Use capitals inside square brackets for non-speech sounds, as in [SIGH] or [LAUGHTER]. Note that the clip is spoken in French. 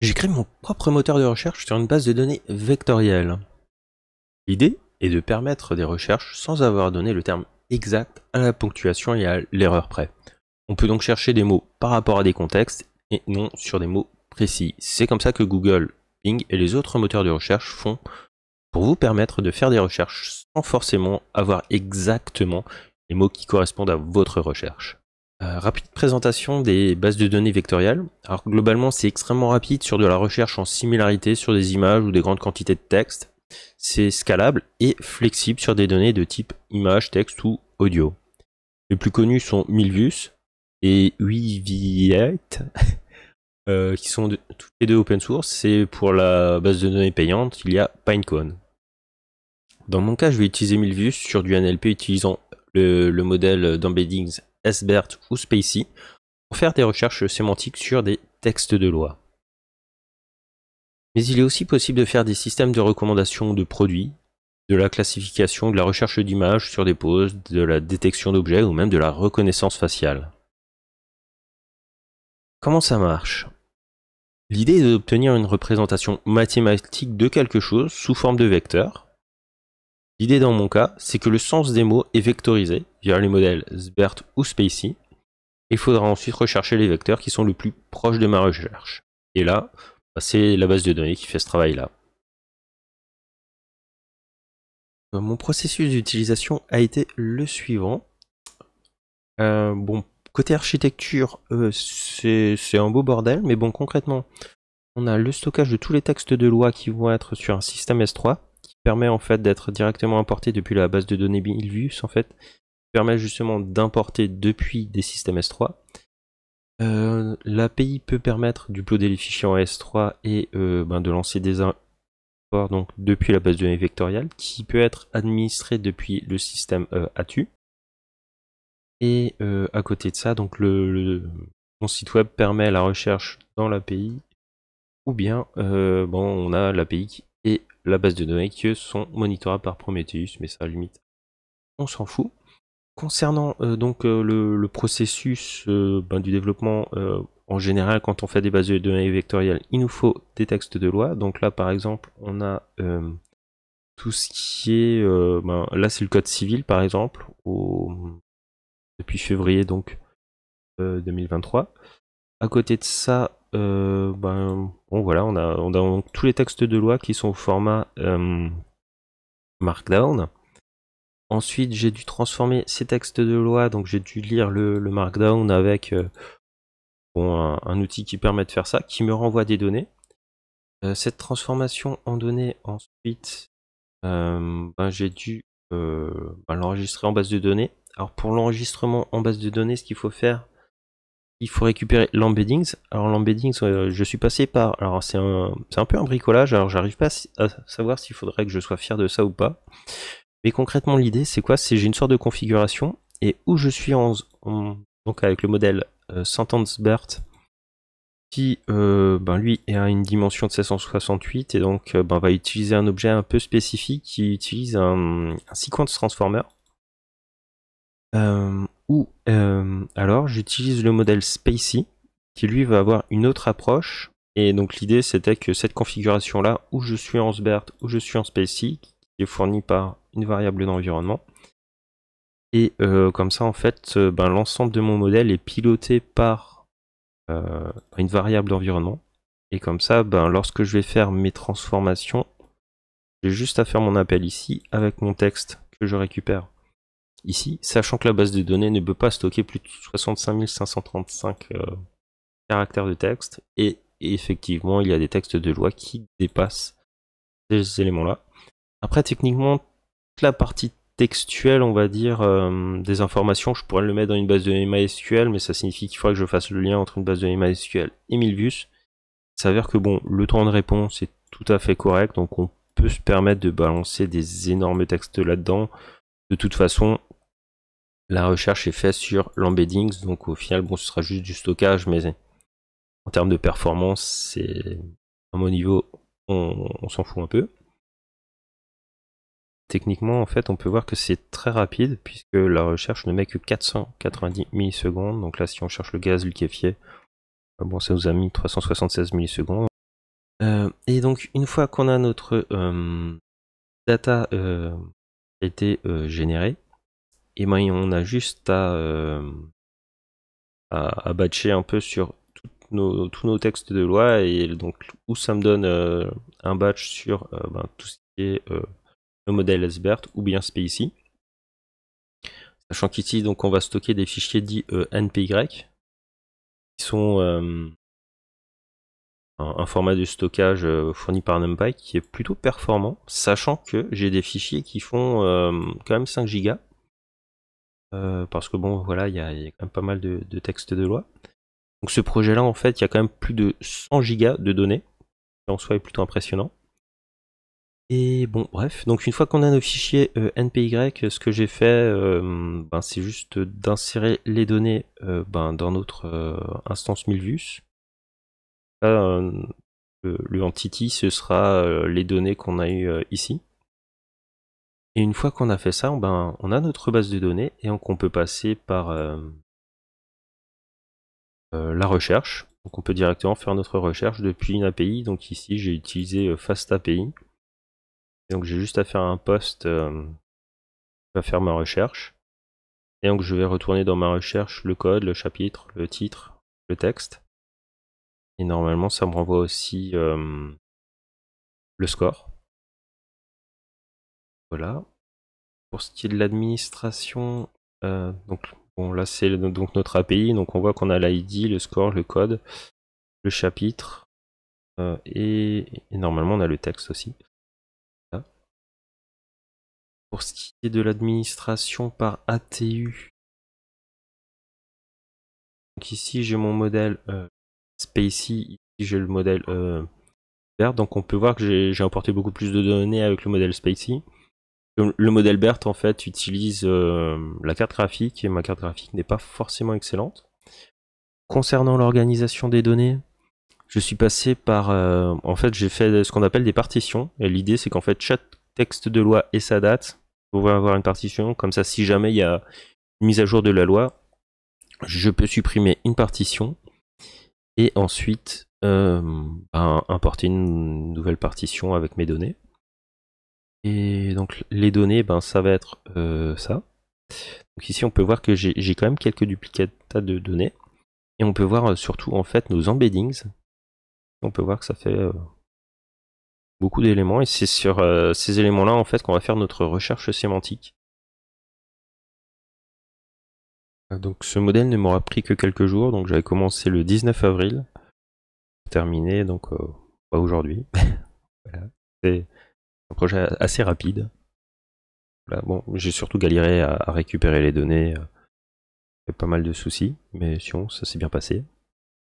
J'ai créé mon propre moteur de recherche sur une base de données vectorielle. L'idée est de permettre des recherches sans avoir donné le terme exact à la ponctuation et à l'erreur près. On peut donc chercher des mots par rapport à des contextes et non sur des mots précis. C'est comme ça que Google, Bing et les autres moteurs de recherche font pour vous permettre de faire des recherches sans forcément avoir exactement les mots qui correspondent à votre recherche. Euh, rapide présentation des bases de données vectorielles. Alors globalement, c'est extrêmement rapide sur de la recherche en similarité sur des images ou des grandes quantités de texte. C'est scalable et flexible sur des données de type image, texte ou audio. Les plus connus sont Milvius et Weaviate, [LAUGHS] euh, qui sont toutes les deux open source. C'est pour la base de données payante, il y a Pinecone. Dans mon cas, je vais utiliser Milvius sur du NLP utilisant le modèle d'embeddings Sbert ou Spacey pour faire des recherches sémantiques sur des textes de loi. Mais il est aussi possible de faire des systèmes de recommandation de produits, de la classification, de la recherche d'images sur des poses, de la détection d'objets ou même de la reconnaissance faciale. Comment ça marche L'idée est d'obtenir une représentation mathématique de quelque chose sous forme de vecteur, L'idée dans mon cas, c'est que le sens des mots est vectorisé via les modèles Sbert ou Spacey. Il faudra ensuite rechercher les vecteurs qui sont le plus proches de ma recherche. Et là, bah, c'est la base de données qui fait ce travail-là. Euh, mon processus d'utilisation a été le suivant. Euh, bon, côté architecture, euh, c'est un beau bordel, mais bon, concrètement, on a le stockage de tous les textes de loi qui vont être sur un système S3 permet en fait d'être directement importé depuis la base de données Milvius en fait, permet justement d'importer depuis des systèmes S3. Euh, L'API peut permettre d'uploader les fichiers en S3 et euh, ben, de lancer des imports donc depuis la base de données vectorielle, qui peut être administrée depuis le système euh, ATU. Et à côté de ça, donc le, mon site web permet la recherche dans l'API ou bien bon, on a l'API la base de données qui sont monitorables par Prometheus, mais ça limite, on s'en fout. Concernant euh, donc euh, le, processus euh, ben, du développement en général, quand on fait des bases de données vectorielles, il nous faut des textes de loi. Donc là, par exemple, on a tout ce qui est ben, là, c'est le code civil, par exemple, au, depuis février donc 2023. À côté de ça, euh, ben, bon voilà, on a, tous les textes de loi qui sont au format euh, Markdown. Ensuite, j'ai dû transformer ces textes de loi, donc j'ai dû lire le, Markdown avec euh, un, outil qui permet de faire ça, qui me renvoie des données. cette transformation en données, ensuite, ben, j'ai dû ben, l'enregistrer en base de données. Alors pour l'enregistrement en base de données, ce qu'il faut faire, il faut récupérer l'embeddings. Alors l'embeddings, je suis passé par... Alors c'est un, un, peu un bricolage, alors j'arrive pas à savoir s'il faudrait que je sois fier de ça ou pas. Mais concrètement l'idée c'est quoi C'est j'ai une sorte de configuration et où je suis en, donc avec le modèle euh, Sentence BERT qui euh, ben lui a une dimension de 768 et donc euh, ben, va utiliser un objet un peu spécifique qui utilise un, un sequence transformer. Euh, ou euh, alors j'utilise le modèle Spacey qui lui va avoir une autre approche. Et donc l'idée c'était que cette configuration là, où je suis en SBERT, où je suis en Spacey, qui est fournie par une variable d'environnement. Et euh, comme ça en fait, euh, ben, l'ensemble de mon modèle est piloté par une variable d'environnement. Et comme ça, ben, lorsque je vais faire mes transformations, j'ai juste à faire mon appel ici avec mon texte que je récupère ici, sachant que la base de données ne peut pas stocker plus de 65 535 euh, caractères de texte, et, effectivement, il y a des textes de loi qui dépassent ces éléments-là. Après, techniquement, toute la partie textuelle, on va dire, euh, des informations, je pourrais le mettre dans une base de données MySQL, mais ça signifie qu'il faudrait que je fasse le lien entre une base de données MySQL et Milvus. veut dire que bon, le temps de réponse est tout à fait correct, donc on peut se permettre de balancer des énormes textes là-dedans. De toute façon, la recherche est faite sur l'embeddings, donc au final, bon, ce sera juste du stockage, mais en termes de performance, c'est à mon niveau, on, s'en fout un peu. Techniquement, en fait, on peut voir que c'est très rapide puisque la recherche ne met que 490 millisecondes. Donc là, si on cherche le gaz liquéfié, euh, bon, ça nous a mis 376 millisecondes. Euh, et donc, une fois qu'on a notre euh, data a été euh, généré. Et ben, on a juste euh, à, à, batcher un peu sur nos, tous nos textes de loi et donc où ça me donne euh, un batch sur ben, tout ce qui est le modèle SBERT ou bien ici Sachant qu'ici donc on va stocker des fichiers dits NPY qui sont un, format de stockage euh, fourni par NumPy qui est plutôt performant, sachant que j'ai des fichiers qui font euh, quand même 5 gigas. Euh, parce que bon, voilà, il y, a quand même pas mal de, textes de loi. Donc ce projet-là, en fait, il y a quand même plus de 100 gigas de données, qui en soi est plutôt impressionnant. Et bon, bref, donc une fois qu'on a nos fichiers NPY, ce que j'ai fait, ben, c'est juste d'insérer les données ben, dans notre instance Milvus. Euh, le entity, ce sera euh, les données qu'on a eues euh, ici. Et une fois qu'on a fait ça, on, ben, on a notre base de données et donc on peut passer par la recherche. Donc on peut directement faire notre recherche depuis une API. Donc ici j'ai utilisé FastAPI. Donc j'ai juste à faire un post à faire ma recherche. Et donc je vais retourner dans ma recherche le code, le chapitre, le titre, le texte. Et normalement, ça me renvoie aussi euh, le score. Voilà. Pour ce qui est de l'administration, euh, donc bon, là c'est donc notre API, donc on voit qu'on a l'ID, le score, le code, le chapitre, euh, et, normalement on a le texte aussi. Pour ce qui est de l'administration par ATU, donc ici j'ai mon modèle Spacey, j'ai le modèle BERT, euh, donc on peut voir que j'ai importé beaucoup plus de données avec le modèle Spacey. Le, modèle BERT, en fait, utilise euh, la carte graphique, et ma carte graphique n'est pas forcément excellente. Concernant l'organisation des données, je suis passé par... Euh, en fait, j'ai fait ce qu'on appelle des partitions, et l'idée, c'est qu'en fait, chaque texte de loi et sa date, vous avoir une partition, comme ça, si jamais il y a une mise à jour de la loi, je peux supprimer une partition et ensuite euh, ben, importer une nouvelle partition avec mes données. Et donc les données, ben, ça va être euh, ça. Donc ici on peut voir que j'ai quand même quelques duplicata de données. Et on peut voir euh, surtout en fait nos embeddings. On peut voir que ça fait beaucoup d'éléments. Et c'est sur ces éléments-là en fait qu'on va faire notre recherche sémantique. Donc ce modèle ne m'aura pris que quelques jours, donc j'avais commencé le 19 avril, terminé donc euh, pas aujourd'hui. [LAUGHS] voilà. C'est un projet assez rapide. bon, j'ai surtout galéré à, récupérer les données, euh, pas mal de soucis, mais sinon ça s'est bien passé.